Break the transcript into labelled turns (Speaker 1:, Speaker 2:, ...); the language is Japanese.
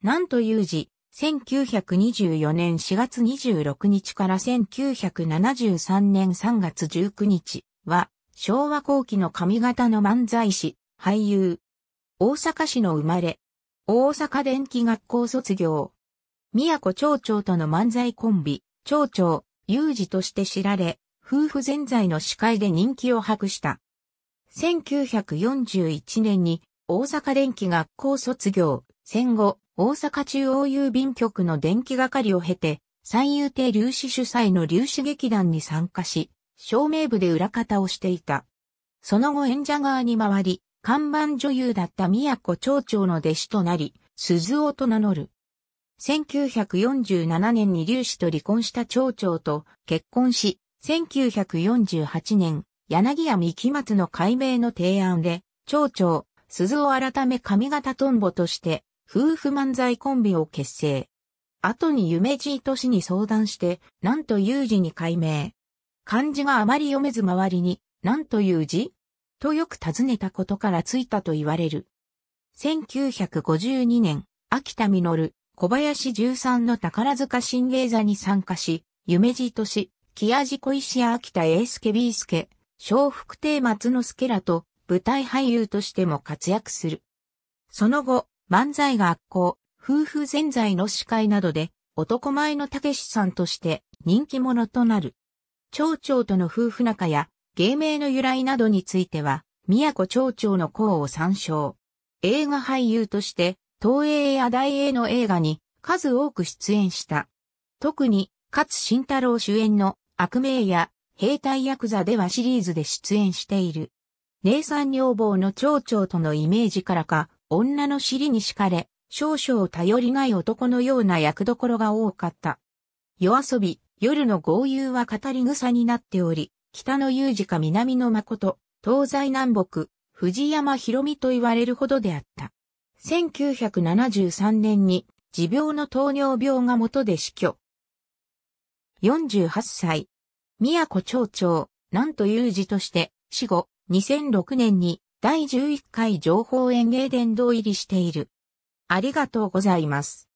Speaker 1: なんという字、1924年4月26日から1973年3月19日は、昭和後期の髪型の漫才師、俳優。大阪市の生まれ。大阪電気学校卒業。宮古町長との漫才コンビ、町長、有事として知られ、夫婦全在の司会で人気を博した。1941年に大阪電気学校卒業、戦後、大阪中央郵便局の電気係を経て、三遊亭粒子主催の粒子劇団に参加し、照明部で裏方をしていた。その後演者側に回り、看板女優だった宮古町長の弟子となり、鈴尾と名乗る。1947年に粒子と離婚した町長と結婚し、1948年、柳闇期松の改名の提案で、町長、鈴尾改め上方トンボとして、夫婦漫才コンビを結成。後に夢じいとしに相談して、なんという字に改名。漢字があまり読めず周りに、なんという字とよく尋ねたことからついたと言われる。1952年、秋田実、小林十三の宝塚新芸座に参加し、夢じいとし、木寺小石屋秋田英介 B 介、小福亭松之助らと舞台俳優としても活躍する。その後、漫才学校、夫婦全在の司会などで、男前のたけしさんとして人気者となる。町長との夫婦仲や、芸名の由来などについては、宮古町長の功を参照。映画俳優として、東映や大映の映画に数多く出演した。特に、勝慎太郎主演の悪名や兵隊ヤクザではシリーズで出演している。姉さん女房の町長とのイメージからか、女の尻に敷かれ、少々頼りない男のような役どころが多かった。夜遊び、夜の豪遊は語り草になっており、北の雄二か南の誠、東西南北、藤山博美と言われるほどであった。1973年に持病の糖尿病が元で死去。48歳。宮古町長、なんと有事として、死後、2006年に第11回情報園芸殿堂入りしている。ありがとうございます。